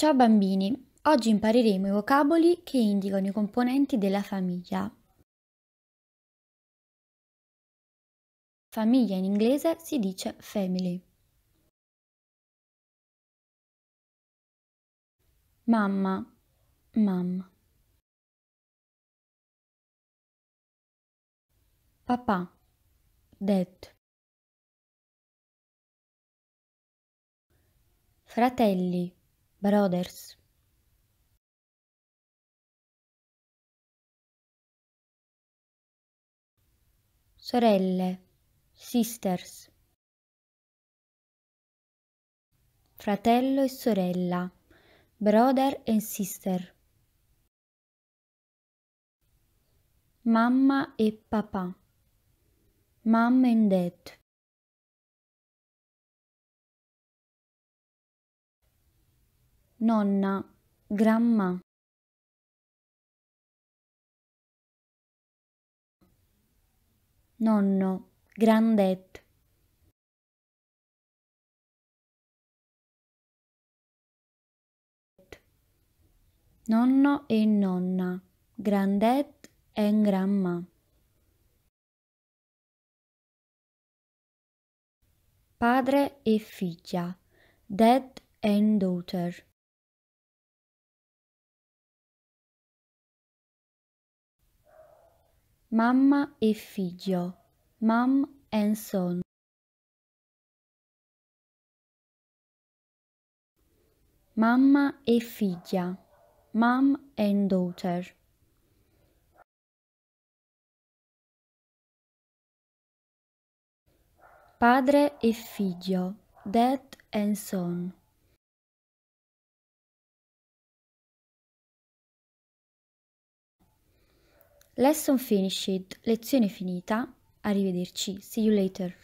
Ciao bambini, oggi impareremo i vocaboli che indicano i componenti della famiglia. Famiglia in inglese si dice family. Mamma, mamma. Papà, dad. Fratelli, Brothers sorelle, sisters, fratello e sorella, brother and sister, mamma e papà, mom and dad, nonna, gramma. Nonno, grandet. Nonno e nonna, grandet e gramma. Padre e figlia, dad and daughter. Mamma e figlio, mom and son. Mamma e figlia, mom and daughter. Padre e figlio, dad and son. Lesson finished, lezione finita, arrivederci, see you later.